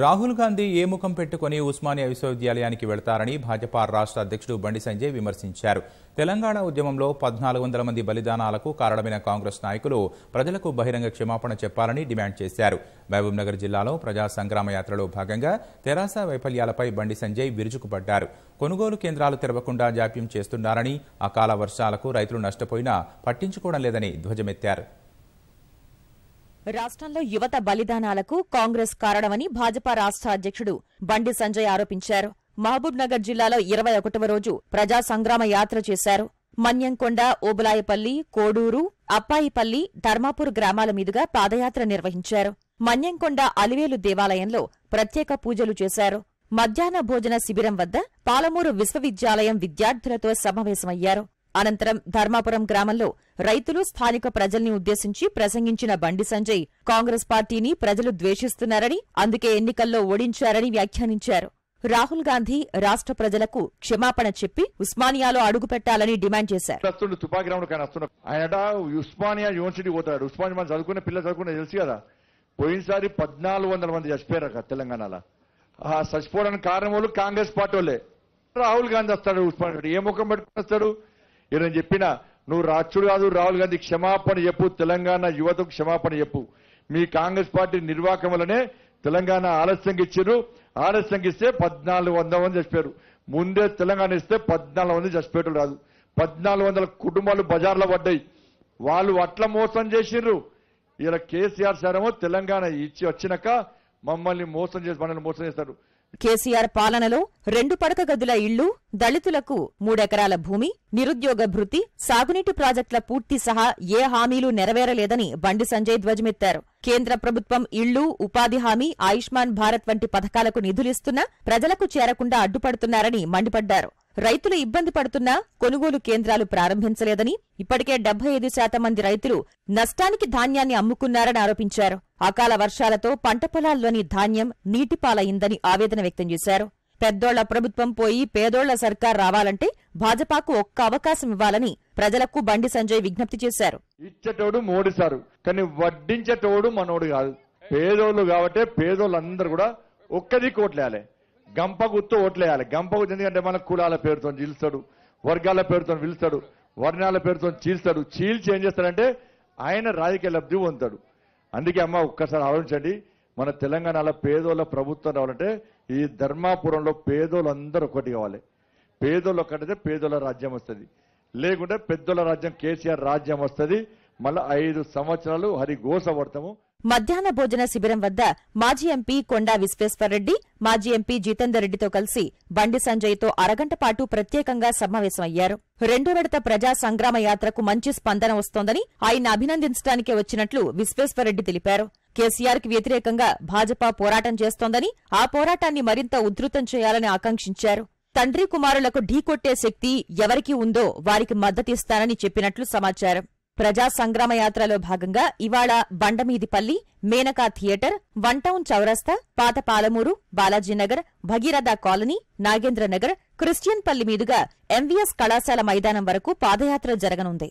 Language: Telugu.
రాహుల్ గాంధీ ఏ ముఖం పెట్టుకుని ఉస్మానియా విశ్వవిద్యాలయానికి వెళతారని భాజపా రాష్ట్ర అధ్యక్షుడు బండి సంజయ్ విమర్శించారు తెలంగాణ ఉద్యమంలో పద్నాలుగు వందల మంది బలిదానాలకు కారణమైన కాంగ్రెస్ నాయకులు ప్రజలకు బహిరంగ క్షమాపణ చెప్పాలని డిమాండ్ చేశారు మహబూబ్నగర్ జిల్లాలో ప్రజా సంగ్రామ యాత్రలో భాగంగా తెరాస వైఫల్యాలపై బండి సంజయ్ విరుచుకుపడ్డారు కొనుగోలు కేంద్రాలు తెరవకుండా జాప్యం చేస్తున్నారని అకాల వర్షాలకు రైతులు నష్టపోయినా పట్టించుకోవడం లేదని ధ్వజమెత్తారు రాష్ట్రంలో యువత బలిదానాలకు కాంగ్రెస్ కారణమని భాజపా రాష్ట్ర అధ్యక్షుడు బండి సంజయ్ ఆరోపించారు మహబూబ్నగర్ జిల్లాలో ఇరవై ఒకటవ రోజు ప్రజా సంగ్రామ యాత్ర చేశారు మన్యంకొండ ఓబులాయపల్లి కోడూరు అప్పాయిపల్లి ధర్మాపూర్ గ్రామాల మీదుగా పాదయాత్ర నిర్వహించారు మన్యంకొండ అలివేలు దేవాలయంలో ప్రత్యేక పూజలు చేశారు మధ్యాహ్న భోజన శిబిరం వద్ద పాలమూరు విశ్వవిద్యాలయం విద్యార్థులతో సమావేశమయ్యారు అనంతరం ధర్మాపురం గ్రామంలో రైతులు స్థానిక ప్రజల్ని ఉద్దేశించి ప్రసంగించిన బండి సంజయ్ కాంగ్రెస్ పార్టీని ప్రజలు ద్వేషిస్తున్నారని అందుకే ఎన్నికల్లో ఓడించారని వ్యాఖ్యానించారు రాహుల్ గాంధీ రాష్ట్ర ప్రజలకు క్షమాపణ చెప్పి ఉస్మానియాలో అడుగు పెట్టాలని డిమాండ్ చేశారు తుపాకి రాముడు కానీ ఆయన ఉస్మానియా యూనివర్సిటీ పోతాడు ఉస్మానియా చదువుకునే పిల్లలు చదువుకునే తెలుసు కదా పోయినసారి పద్నాలుగు వందల మంది చచ్చిపోయారు తెలంగాణలో ఆ చచ్చిపోవడానికి కారణం కాంగ్రెస్ పార్టీ రాహుల్ గాంధీ వస్తాడు ఉస్మానియా ఏ ముఖం పెట్టుకుని వస్తాడు ఈరోజు చెప్పిన నువ్వు రాచుడు కాదు రాహుల్ గాంధీ క్షమాపణ చెప్పు తెలంగాణ యువతకు క్షమాపణ చెప్పు మీ కాంగ్రెస్ పార్టీ నిర్వాహకం వల్లనే తెలంగాణ ఆలస్యంగా ఇచ్చారు ఆలస్యంగా ఇస్తే పద్నాలుగు వందల మంది చచ్చిపోయారు ముందే తెలంగాణ ఇస్తే పద్నాలుగు మంది చచ్చిపోయటం రాదు పద్నాలుగు వందల కుటుంబాలు బజార్లో పడ్డాయి వాళ్ళు అట్ల మోసం చేసిర్రు ఇలా కేసీఆర్ సారేమో తెలంగాణ ఇచ్చి వచ్చినాక మమ్మల్ని మోసం చేసి మనల్ని మోసం చేస్తారు కేసీఆర్ పాలనలో రెండు పడక గదుల ఇళ్లు దళితులకు మూడెకరాల భూమి నిరుద్యోగ భృతి సాగునీటి ప్రాజెక్టుల పూర్తి సహా ఏ హామీలు నెరవేరలేదని బండి సంజయ్ ధ్వజమెత్తారు కేంద్ర ప్రభుత్వం ఇళ్లు ఉపాధి హామీ ఆయుష్మాన్ భారత్ వంటి పథకాలకు నిధులిస్తున్నా ప్రజలకు చేరకుండా అడ్డుపడుతున్నారని మండిపడ్డారు రైతులు ఇబ్బంది పడుతున్నా కొనుగోలు కేంద్రాలు ప్రారంభించలేదని ఇప్పటికే డెబ్బై ఐదు శాతం మంది రైతులు నష్టానికి ధాన్యాన్ని అమ్ముకున్నారని ఆరోపించారు అకాల వర్షాలతో పంట పొలాల్లోని ధాన్యం నీటిపాలయిందని ఆవేదన వ్యక్తం చేశారు పెద్దోళ్ల ప్రభుత్వం పోయి పేదోళ్ల సర్కార్ రావాలంటే భాజపాకు ఒక్క అవకాశం ఇవ్వాలని ప్రజలకు బండి సంజయ్ విజ్ఞప్తి చేశారు ఇచ్చేటోడు మోడీ సారు కానీ వడ్డించేటోడు మనోడు కాదు పేదోళ్ళు కాబట్టి పేదోళ్ళందరూ కూడా ఒక్కది కోట్లేయాలి గంప గుర్తు ఓట్లేయాలి గంప గుర్తు ఎందుకంటే మన కులాల పేరుతో నిలుస్తాడు వర్గాల పేరుతో పిలుస్తాడు వర్ణాల పేరుతో చీల్స్తాడు చీల్చి ఏం చేస్తాడంటే ఆయన రాజకీయ లబ్ధి పొందుతాడు అందుకే అమ్మ ఒక్కసారి ఆలోచించండి మన తెలంగాణలో పేదోళ్ళ ప్రభుత్వం రావాలంటే ఈ ధర్మాపురంలో పేదోళ్ళందరూ ఒకటి కావాలి పేదోళ్ళు ఒకటితే పేదోళ్ళ రాజ్యం వస్తుంది లేకుంటే పెద్దోళ్ళ రాజ్యం కేసీఆర్ రాజ్యం వస్తుంది మళ్ళీ ఐదు సంవత్సరాలు హరిఘోష పడతాము మధ్యాహ్న భోజన శిబిరం వద్ద మాజీ ఎంపీ కొండా విశ్వేశ్వరరెడ్డి మాజీ ఎంపీ జితేందర్ రెడ్డితో కలిసి బండి సంజయ్తో అరగంట పాటు ప్రత్యేకంగా సమావేశమయ్యారు రెండో విడత ప్రజా సంగ్రామ యాత్రకు మంచి స్పందన వస్తోందని ఆయన అభినందించడానికే వచ్చినట్లు విశ్వేశ్వరరెడ్డి తెలిపారు కేసీఆర్ కి వ్యతిరేకంగా భాజపా పోరాటం చేస్తోందని ఆ పోరాటాన్ని మరింత ఉధృతం చేయాలని ఆకాంక్షించారు తండ్రి కుమారులకు ఢీకొట్టే శక్తి ఎవరికీ ఉందో వారికి మద్దతిస్తానని చెప్పినట్లు సమాచారం ప్రజా సంగ్రామ యాత్రలో భాగంగా ఇవాళ Bandameedipalli Menaka theatre one town చౌరస్తా పాత పాలమూరు బాలాజీనగర్ భగీరథ కాలనీ నాగేంద్రనగర్ క్రిస్టియన్ పల్లి మీదుగా ఎంవీఎస్ కళాశాల మైదానం వరకు పాదయాత్ర జరగనుంది